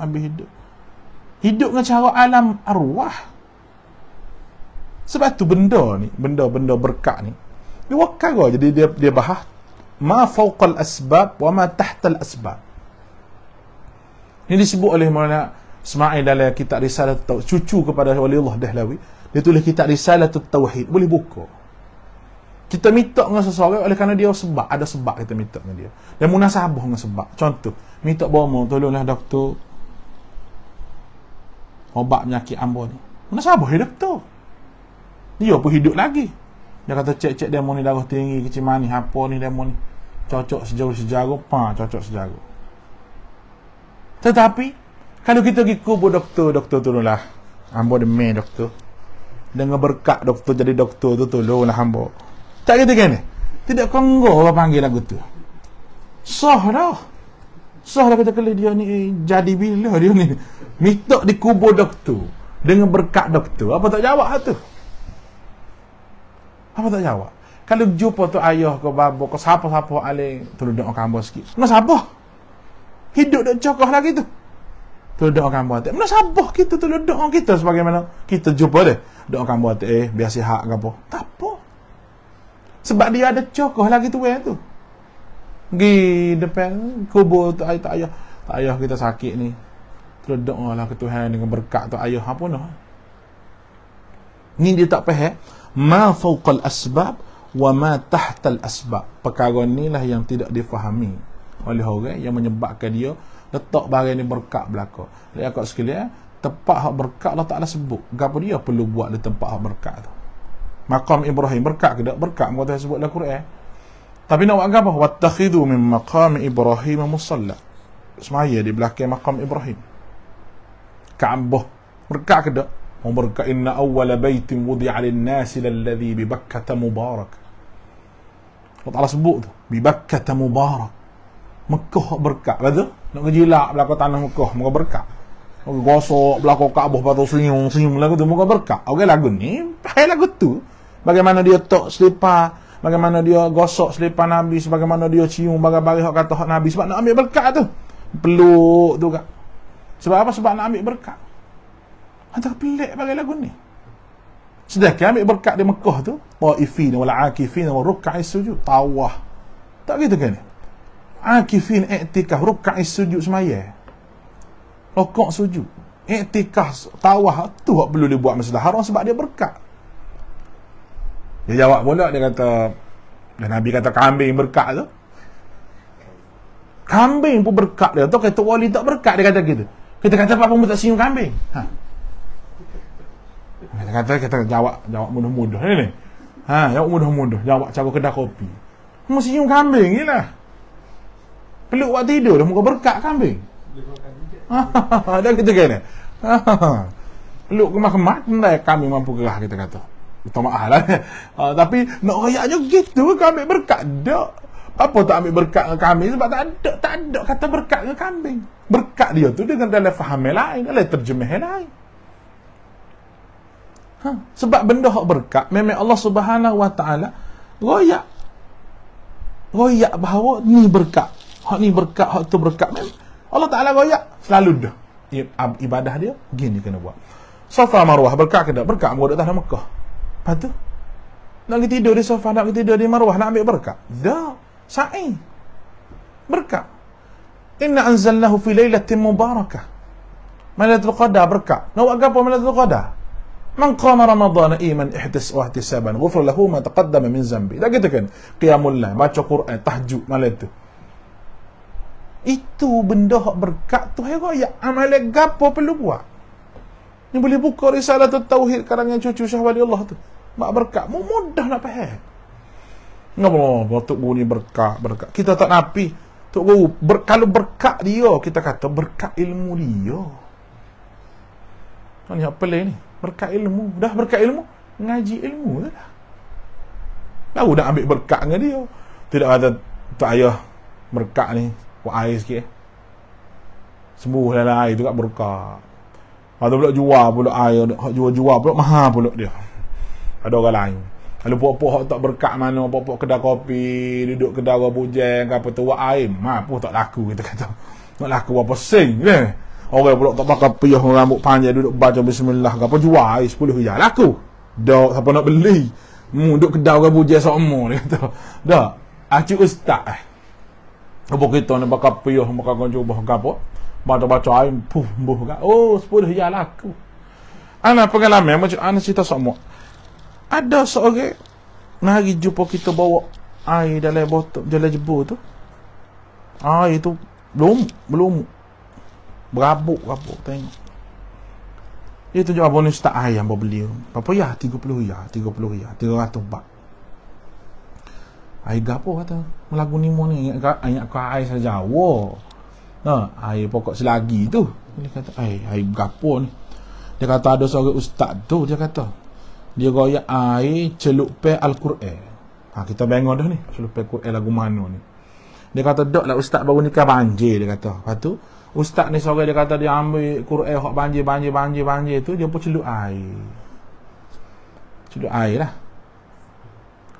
Nabi hidup. Hidup dengan cara alam arwah. Sebab tu benda ni, benda-benda berkat ni. ni wakar kau. Jadi dia dia bahas. Ma fauqal asbab wa ma tahtal asbab. Ini disebut oleh mana Ismail dalam kitab Risalah Tauhid. Cucu kepada wali Allah Dahlawi. Dia tulis kitab Risalah Tauhid. Boleh buka kita minta dengan seseorang oleh kerana dia sebab ada sebab kita minta dengan dia dan munasabah dengan sebab contoh minta bomo tolonglah doktor obat penyakit ambo ni munasabah hidup tu dia pun hidup lagi dia kata cek-cek demo ni darah tinggi kecil manis apa ni demo ni cocok sejauh sejago pa ha, cocok sejago tetapi kalau kita pergi kubur doktor doktor tolonglah ambo demen doktor dengan berkat doktor jadi doktor tu tolonglah ambo tak kata kan Tidak konggo orang panggil lagu tu Soh dah Soh dah kata kali dia ni eh, Jadi bila dia ni Mitok di kubur doktor Dengan berkat doktor Apa tak jawab lah tu Apa tak jawab Kalau jumpa tu ayah ke babo ke siapa-siapa Alin Tolong doa kambo sikit Mana siapa Hidup dah cokoh lagi tu Tolong doa kambo hati Mana siapa kita Tolong doa kita sebagaimana Kita jumpa dia Doa kambo hati Eh biasa hak ke apa Tak apa sebab dia ada cokoh lagi tu eh, tu. Pergi depan kubur tu ayah, tak ayah. Tak ayah kita sakit ni. Terus doa lah ke Tuhan dengan berkat tu ayah. Apa lah. nak? Ni dia tak faham. Eh. Ma fauqal asbab wa ma tahtal asbab. Perkara ni lah yang tidak difahami oleh orang yang menyebabkan dia letak barang ni berkat belaka. Lihat kau sekalian, eh, tempat hak berkat Allah Taala sebut. Gapo dia perlu buat di tempat hak berkat tu? maqam Ibrahim berkat ke tak berkat kata sebut dalam Quran tapi nak buat apa wattakhidhu min maqam Ibrahim musalla semaya di belakang maqam Ibrahim Kaabah berkat ke tak Umar inna awwala baitin wudi'a lin-nas lalladhi bi Bakkah mubarak Allah Taala sebut tu bi Bakkah mubarak Mekah berkat betul nak ngejilak belaka tanah Mekah moga berkat Gosok belakang Kaabah patut senyum senyum lagu tu muka berkat. Okey lagu ni, hai [laughs] lagu tu. Bagaimana dia tok selipar Bagaimana dia gosok selipar Nabi bagaimana dia cium Bagaimana dia kata Nabi Sebab nak ambil berkat tu Peluk tu kan Sebab apa? Sebab nak ambil berkat Hantar pelik bagai lagu ni Sedekah ambil berkat di Mekah tu Ta'ifin wal'akifin wal'ruka'i sujud Tawah Tak gitu kan ni Akifin iktikah Ruka'i sujud semaya Rokok sujud Iktikah tawah tu perlu dibuat masalah haram sebab dia berkat dia jawab pula dia kata dan Nabi kata kambing berkat tu. Kambing pun berkat dia. Tu kata wali tak berkat dia kata gitu. Kita kata apa pun tak senyum kambing. Ha. Kita kata kita jawab jawab mudah-mudah ni. Ha, jawab mudah-mudah, jawab cakap kedai kopi. Mau senyum kambing ni lah. Peluk waktu tidur dah muka berkat kambing. Ha, Dan kita kena. Ha, ha, ha. Peluk kemah-kemah, kambing mampu gerah kita kata. Minta maaf lah. Ha, [laughs] tapi nak raya je gitu ke ambil berkat? Tak. Apa tak ambil berkat dengan kambing? Sebab tak ada, tak ada kata berkat dengan kambing. Berkat dia tu dengan dalam faham yang lain. Dalam terjemah yang lain. Ha. Sebab benda yang berkat, memang Allah subhanahu wa ta'ala raya. Raya bahawa ni berkat. Hak ni berkat, hak tu berkat. Memang Allah ta'ala raya. Selalu dah. Ibadah dia, gini kena buat. Safa marwah berkat ke tak? Berkat. Mereka datang dari Mekah. Lepas tu Nak pergi tidur di sofa Nak pergi tidur di marwah, Nak ambil berkat Dah Sa'i Berkat Inna anzalnahu fi laylatin mubarakah Malatul Qadar berkat Nak buat apa Malatul Qadar Man qama Ramadan iman ihtis wa ihtisaban ghufr lahu ma taqaddama min zambi. Tak gitu kan? Qiyamul lah, baca Quran, tahajud malam tu. Itu benda hak berkat tu hai ya amalan gapo perlu buat? Ni boleh buka risalah tauhid karangan cucu Syah Allah tu. Mak berkat. Mu mudah nak lah faham. Ngapa oh, Tok Guru ni berkat, berkat. Kita tak napi. Tok Guru, ber, kalau berkat dia, kita kata berkat ilmu dia. Oh, ni apa lain ni? Berkat ilmu. Dah berkat ilmu? Ngaji ilmu tu dah. Lalu dah ambil berkat dengan dia. Tidak ada tak ayah berkat ni. Buat air sikit. Sembuh lah air lah, tu kat berkat. Ada pula jual pula air. Jual-jual pula mahal pula dia ada orang lain kalau puak-puak hak tak berkat mana puak-puak kedai kopi duduk kedai orang bujang ke apa tu wak air mah tak laku kita kata tak laku apa sing ke orang pula tak pakai piah rambut panjang duduk baca bismillah ke apa jual air 10 hijau laku Dah, siapa nak beli mu duduk kedai orang bujang semua dia kata dah. acu ustaz eh apa kita nak pakai piah maka kau cuba ke apa baca-baca air puh buh oh 10 hijau laku Ana pengalaman macam ana cerita semua ada seorang nari jumpa kita bawa air dalam botol dalam jebur tu air tu belum belum berabuk apa tengok dia tunjuk apa ni ustaz air yang beli berapa ya 30 ya 30 ya 300 bak air gapo kata melagu ni mo ni ingat kau air saja wo ha air pokok selagi tu dia kata air eh, air gapo ni dia kata ada seorang ustaz tu dia kata dia royak air celup pe al-Quran. Ha kita bengong dah ni, celup pe Quran lagu mana ni. Dia kata dok lah ustaz baru nikah banjir dia kata. Lepas tu ustaz ni sore dia kata dia ambil Quran hok banjir banjir banjir banjir tu dia pun celup air. Celup air lah.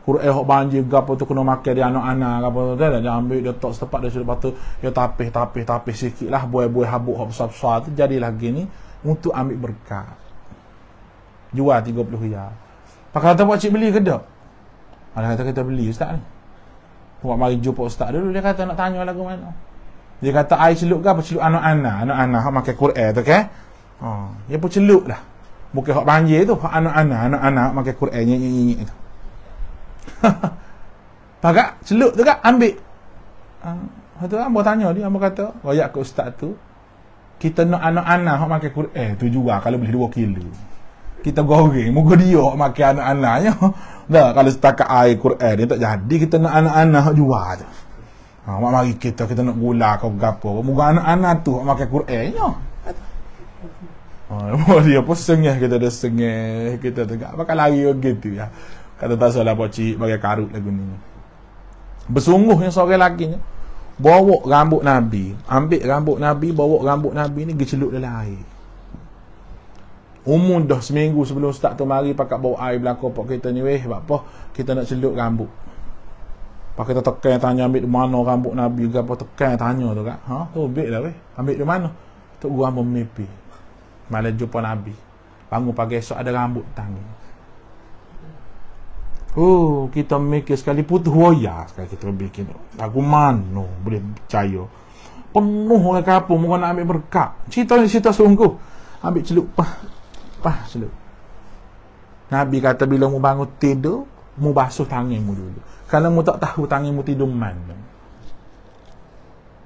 Quran hok banjir gapo tu kena makan dia anak-anak gapo tu dah dia ambil dia tok setepat dia celup tu dia tapih tapih tapih sikitlah buai-buai habuk hak besar-besar tu jadilah gini untuk ambil berkat jual tiga puluh riyal. Pakar kata pak cik beli ke tak? Ada kata kita beli ustaz ni. Buat mari jumpa ustaz dulu dia kata nak tanya lagu mana. Dia kata air celuk ke apa celuk anak-anak, anak-anak hak makan Quran tu kan? Ha, oh, dia pun celuk dah. Bukan hak banjir tu, hak anak-anak, anak-anak makan Quran nyinyi nyinyi itu. [laughs] Pakak celuk tu kan ambil. Ha, uh, tu ambo tanya dia, ambo kata, "Royak ke ustaz tu, kita nak anak-anak hak makan Quran tu jual kalau boleh 2 kilo." kita goreng muka dia makan anak-anaknya [laughs] dah kalau setakat air Quran ni tak jadi kita nak anak-anak jual je ha mak mari kita kita nak gula kau gapo muka anak-anak tu makan Quran nya ha [laughs] dia pun sengih kita dah sengih kita tengok apa lari gitu ya kata tak salah pak cik bagi karut lagu ni bersungguhnya seorang lelaki ni bawa rambut nabi ambil rambut nabi bawa rambut nabi ni gecelup dalam air Umum dah seminggu sebelum start tu mari pakak bawa air belakang pak kita ni weh apa kita nak celup rambut pak kita tekan tanya ambil di mana rambut nabi juga apa tekan tanya tu kak ha tu oh, ambil lah weh ambil di mana tok gua ambo mimpi malah jumpa nabi bangun pagi esok ada rambut tangi Oh, kita mikir sekali putus waya sekali kita bikin. Lagu mana boleh percaya. Penuh orang kapung muka nak ambil berkat. Cerita ni cerita sungguh. Ambil celup lepas selalu Nabi kata bila mu bangun tidur mu basuh tanganmu dulu kalau mu tak tahu tanganmu tidur mana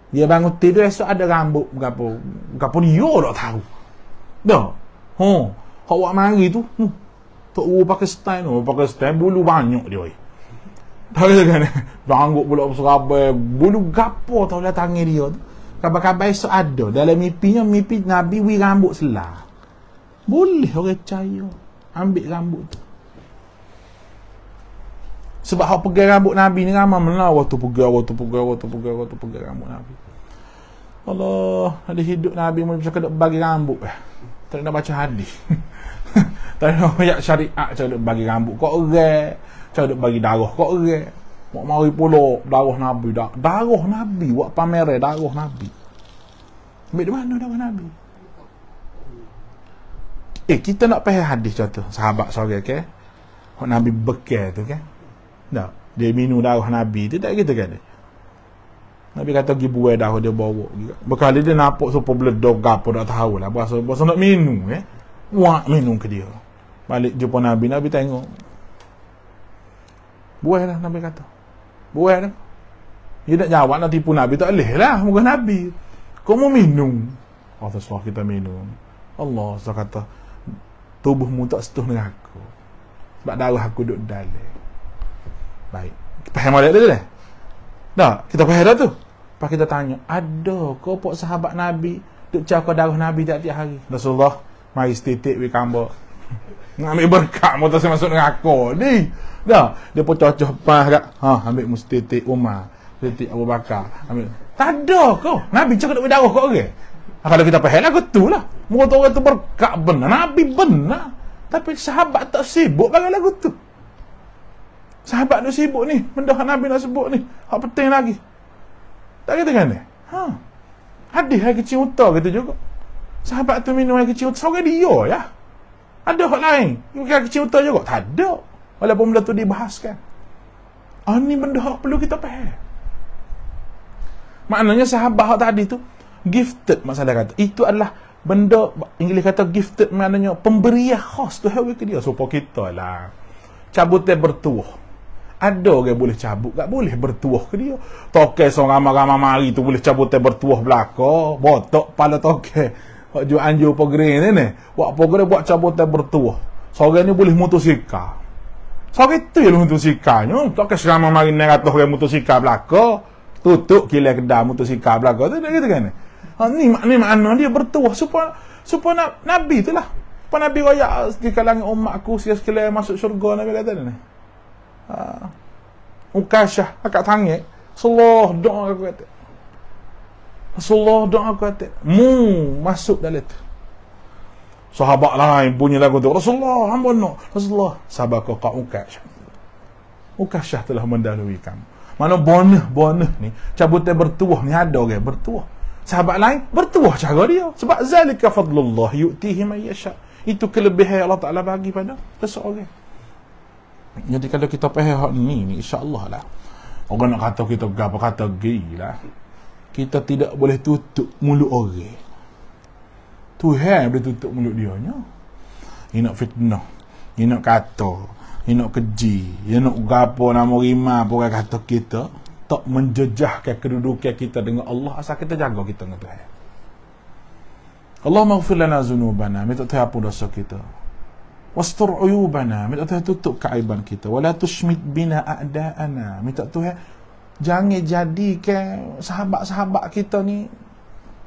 dia bangun tidur esok ada rambut gapo gapo ni yo dak tahu dah ha kau buat mari tu hmm. tak uru pakai tu oh, pakai bulu banyak dia tak ada kan [laughs] rambut pula berserabai bulu gapo tau lah tangan dia tu khabar-khabar esok ada dalam mimpinya mimpi Nabi wi rambut selah boleh orang percaya ambil rambut tu. Sebab hak pegang rambut Nabi ni ramai melawa waktu pegang waktu pegang waktu pegang waktu pegang rambut Nabi. Allah, ada hidup Nabi mesti bisa kena bagi rambut eh. Tak nak baca hadis. [laughs] tak nak banyak syariat cakap nak bagi rambut kau orang, cakap nak bagi darah kok orang. Mak mari pula darah Nabi dah. Darah Nabi buat pameran darah Nabi. Ambil di mana darah Nabi? Eh, kita nak pakai hadis contoh. Sahabat sore, okay? Kau Nabi bekal tu, okay? Tak. Dia minum darah Nabi tu, tak gitu kan? Nabi kata, pergi buai darah dia bawa. Berkali dia nampak super beledok gapo, tak tahu lah. Berasa, berasa nak minum, eh? Wah, minum ke dia. Balik jumpa Nabi, Nabi tengok. Buai lah, Nabi kata. Buai lah. Dia nak jawab nak tipu Nabi, tak boleh lah. Muka Nabi. Kau mau minum? Rasulullah kita minum. Allah SWT kata, tubuhmu tak setuh dengan aku sebab darah aku duduk dalam baik kita faham balik dulu dah eh? tak kita faham dah tu lepas kita tanya ada kau pok sahabat Nabi duk cakap darah Nabi tiap-tiap hari Rasulullah mari setitik wik kamu [laughs] ambil berkat mu tak masuk dengan aku ni dah dia pun cocok pas kat ha ambil mustitik Umar setitik Abu Bakar ambil tak ada ke Nabi cakap duk darah kau orang Ha, kalau kita pahala ke tu lah. Mereka orang tu berkat benar. Nabi benar. Tapi sahabat tak sibuk pakai lagu tu. Sahabat tu sibuk ni. Benda Nabi nak sebut ni. Hak penting lagi. Tak kata kan ni? Ha. Hadis air kecil utah kata juga. Sahabat tu minum air kecil utah. Seorang dia ya. Ada hak lain. Ini air kecil utah juga. Tak ada. Walaupun benda tu dibahaskan. Ah, ni benda hak perlu kita pahal. Maknanya sahabat hak tadi tu gifted masalah kata itu adalah benda Inggeris kata gifted maknanya pemberian khas tu hewi ke dia supaya kita lah cabut dia bertuah ada orang boleh cabut tak boleh bertuah ke dia tokek seorang ramai-ramai mari tu boleh cabut dia bertuah belaka botok pala tokek Wak jual anjur pegeri ni ni. Wak pegeri buat cabut dia bertuah. Seorang ni boleh mutusika. Seorang itu yang mutusika ni. Tak kisah sama mari ni ratus orang mutusika belakang. Tutup kilai kedai mutusika belakang. Tak kisah kan ni. Ha, ni makna makna dia bertuah supaya supaya na, nabi itulah. Apa nabi raya di kalangan umat aku sia sekali masuk syurga nabi kata ni. Ha. Ah. Ukasha akak tangi. Allah doa aku kata. Rasulullah doa aku kata, mu masuk dalam tu. Sahabat lain bunyi lagu tu. Rasulullah, hamba no. Rasulullah, sabar ka kau ukasha. Ukasha telah mendalui kamu. Mana bonah-bonah ni, cabutnya bertuah ni ada orang okay? bertuah sahabat lain bertuah cara dia sebab zalika fadlullah yu'tihi may yasha itu kelebihan Allah Taala bagi pada seseorang jadi kalau kita faham hak ni ni insyaallah lah orang nak kata kita apa kata gila kita tidak boleh tutup mulut orang Tuhan boleh tutup mulut dia nya dia nak fitnah dia nak kata dia nak keji dia nak gapo nama rimah apa kata kita tak menjejahkan kedudukan kita dengan Allah asal kita jaga kita dengan Tuhan. Allah maghfir lana zunubana, minta Tuhan apa dosa kita. Wastur uyubana, minta Tuhan tutup keaiban kita. Wala tushmit bina a'da'ana, minta Tuhan jangan jadikan sahabat-sahabat kita ni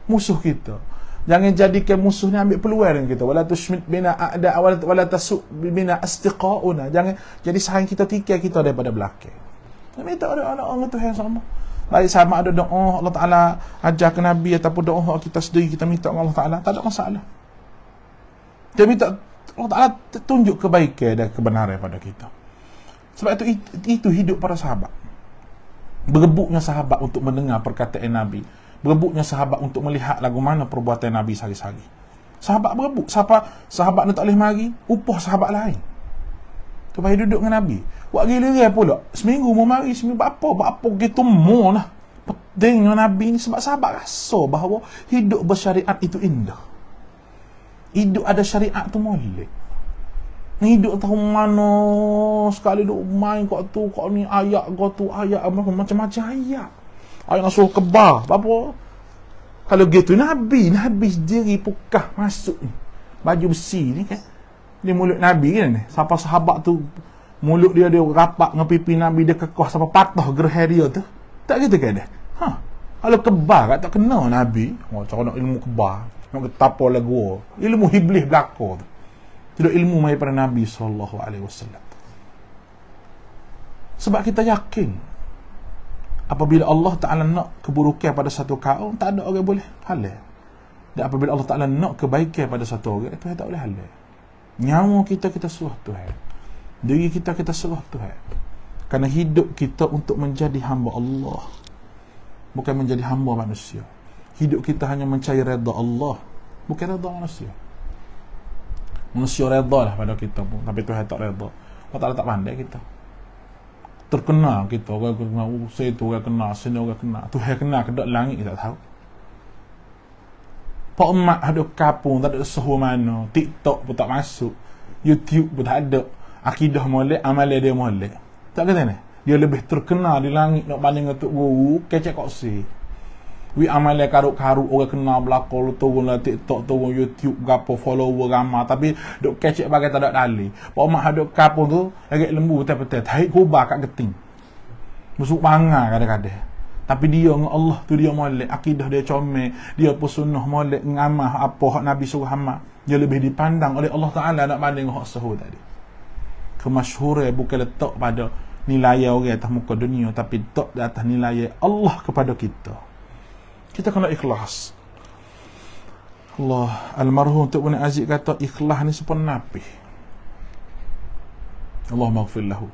musuh kita. Jangan jadikan musuh ni ambil peluang dengan kita. Wala tushmit bina a'da'a, wala tasuk bina astiqa'una. Jangan jadi sayang kita tikai kita daripada belakang. Minta orang Allah orang tu yang sama. Baik sama ada doa Allah Ta'ala ajar ke Nabi ataupun doa kita sendiri kita minta Allah Ta'ala. Tak ada masalah. Dia minta Allah Ta'ala tunjuk kebaikan dan kebenaran pada kita. Sebab itu, itu hidup para sahabat. Berebuknya sahabat untuk mendengar perkataan Nabi. Berebuknya sahabat untuk melihat lagu mana perbuatan Nabi sehari-hari. Sahabat berebuk. Sahabat, sahabat ni tak boleh mari, upah sahabat lain. Supaya duduk dengan Nabi. Buat gila-gila pula. Seminggu mau mari, seminggu buat apa? Buat apa kita more lah. Penting dengan Nabi ni sebab sahabat rasa bahawa hidup bersyariat itu indah. Hidup ada syariat tu mulik. hidup tahu mana sekali duk main kau tu, kau ni ayak kau tu, ayak macam-macam ayak. Ayak nak suruh kebar, apa? Kalau gitu Nabi, Nabi sendiri pukah masuk ni. Baju besi ni kan. Eh? Di mulut Nabi kan ni. Siapa sahabat tu mulut dia dia rapat dengan pipi Nabi dia kekuah sampai patah gerah dia tu. Tak gitu kan dia? Ha. Kalau kebal kat tak kena Nabi, oh, cara nak ilmu kebal, nak ketapa lah gua. Ilmu iblis belaka tu. Tidak ilmu mai pada Nabi SAW. Sebab kita yakin apabila Allah Ta'ala nak keburukan pada satu kaum, tak ada orang boleh halal. Dan apabila Allah Ta'ala nak kebaikan pada satu orang, itu tak boleh halal. Nyawa kita kita suruh Tuhan. Diri kita kita suruh Tuhan. Kerana hidup kita untuk menjadi hamba Allah. Bukan menjadi hamba manusia. Hidup kita hanya mencari reda Allah. Bukan reda manusia. Manusia reda lah pada kita pun. Tapi Tuhan tak reda. Kau tak tak pandai kita. Terkenal kita. Orang kenal. Saya tu orang kenal. Sini orang kenal. Tuhan kenal ke langit kita tak tahu. Pak Mak ada kapung, tak ada suhu mana. TikTok pun tak masuk. YouTube pun tak ada. Akidah molek, amalia dia molek. Tak kata ni? Dia lebih terkenal di langit nak paling untuk guru, kecek kok si. Wi amal yang karuk-karuk orang kenal belakang lu turun lah TikTok, turun YouTube, gapo follower gama. tapi duk kecek bagai tak ada dalih. Pak Mak ada kapung tu, agak lembu betul-betul. Tahit kubah kat geting. Masuk pangar kadang-kadang. Tapi dia dengan Allah tu dia molek. Akidah dia comel. Dia pun sunnah molek. Ngamah apa yang Nabi suruh amat. Dia lebih dipandang oleh Allah Ta'ala nak banding dengan suhu tadi. Kemasyurah bukan letak pada nilai orang atas muka dunia. Tapi letak di atas nilai Allah kepada kita. Kita kena ikhlas. Allah almarhum tu pun Aziz kata ikhlas ni super napih. Allah maghfir lahu.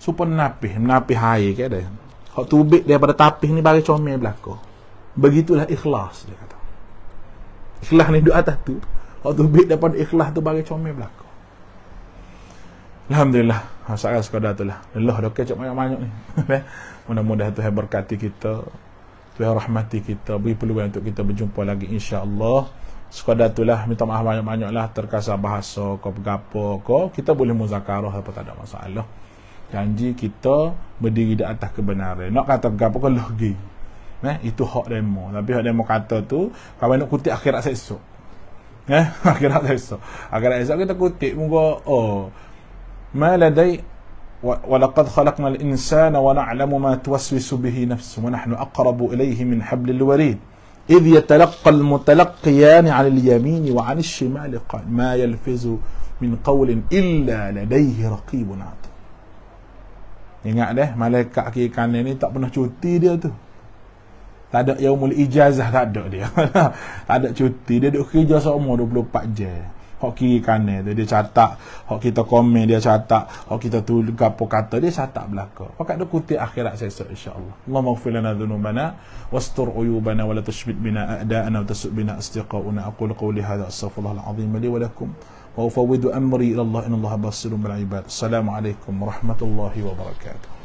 Super napih, napih hai ke dah. Hak tubik daripada tapih ni bagi comel belako. Begitulah ikhlas dia kata. Ikhlas ni duduk atas tu. Hak tubik daripada ikhlas tu bagi comel belako. Alhamdulillah. Ha saya sekadar tu lah. Allah dok kecap banyak-banyak ni. [laughs] Eh, mudah-mudahan Tuhan berkati kita. Tuhan rahmati kita, beri peluang untuk kita berjumpa lagi insya-Allah. Sekadar tu lah, minta maaf banyak lah terkasar bahasa, kau bergapo, kau kita boleh muzakarah apa tak ada masalah janji kita berdiri di atas kebenaran nak kata gapo ke lagi eh itu hak demo tapi hak demo kata tu kalau nak kutip akhirat esok eh [laughs] akhirat esok akhirat esok kita kutip muka oh ma ladai ولقد خلقنا الإنسان ونعلم ما توسوس به نفسه ونحن أقرب إليه من حبل الوريد إذ يتلقى المتلقيان عن اليمين وعن الشمال قال ما يلفز من قول إلا لديه رقيب عتيد Ingat deh, malaikat kiri kanan ni tak pernah cuti dia tu. Tak ada yaumul ijazah tak ada dia. [laughs] tak ada cuti, dia duk kerja semua 24 jam. Hak kiri kanan tu dia catat, hak kita komen dia catat, hak kita tulis gapo kata dia catat belaka. Pakat ada kutip akhirat saya, insya-Allah. Allah maghfir lana dhunubana wastur uyubana wala tushbit bina a'da'ana wa tasub bina astiqa'una aqul qawli hadha astaghfirullahal azim li wa lakum. وأفوض أمري إلى الله إن الله بصير بالعباد السلام عليكم ورحمة الله وبركاته